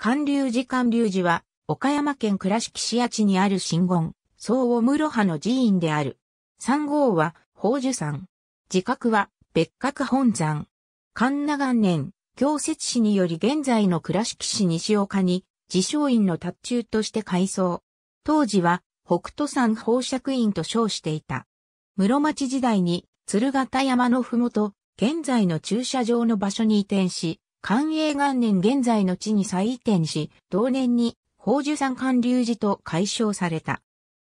寒流寺寒流寺は、岡山県倉敷市八地にある神言、総を室派の寺院である。三号は、宝珠山。自覚は、別格本山。神奈元年、京節市により現在の倉敷市西岡に、自称院の達中として改装。当時は、北斗山宝釈院と称していた。室町時代に、鶴形山のふもと、現在の駐車場の場所に移転し、寛永元年現在の地に再移転し、同年に宝珠山貫流寺と解消された。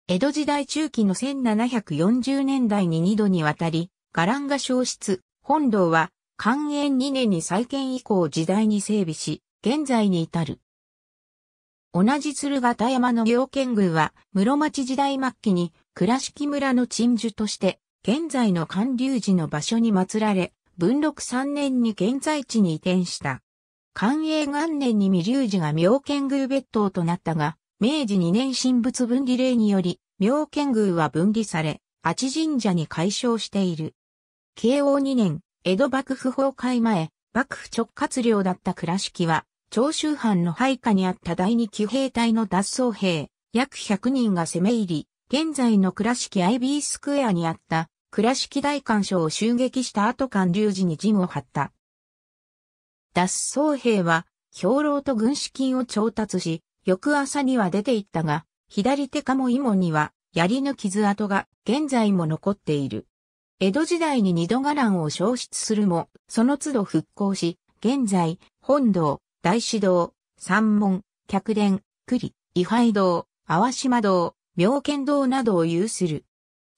江戸時代中期の1740年代に2度にわたり、伽藍が消失、本堂は、寛永2年に再建以降時代に整備し、現在に至る。同じ鶴形山の要建宮は、室町時代末期に倉敷村の鎮守として、現在の貫流寺の場所に祀られ、文禄3年に現在地に移転した。寛永元年に未竜寺が妙見宮別当となったが、明治2年神仏分離令により、妙見宮は分離され、八神社に改称している。慶応2年、江戸幕府崩壊前、幕府直轄領だった倉敷は、長州藩の配下にあった第二騎兵隊の脱走兵、約100人が攻め入り、現在の倉敷 IB スクエアにあった倉敷大官所を襲撃した後関隆寺に陣を張った。脱走兵は、兵糧と軍資金を調達し、翌朝には出て行ったが、左手かも芋には、槍の傷跡が現在も残っている。江戸時代に二度伽藍を消失するも、その都度復興し、現在、本堂、大師堂、三門、客殿、栗、伊廃堂、淡島堂、妙見堂などを有する。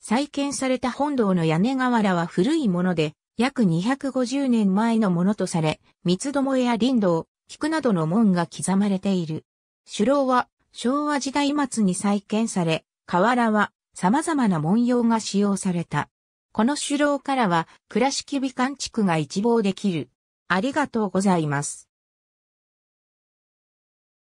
再建された本堂の屋根瓦は古いもので、約250年前のものとされ、三つどもえや林道、菊などの門が刻まれている。首楼は昭和時代末に再建され、瓦は様々な文様が使用された。この首楼からは倉敷美観地区が一望できる。ありがとうございます。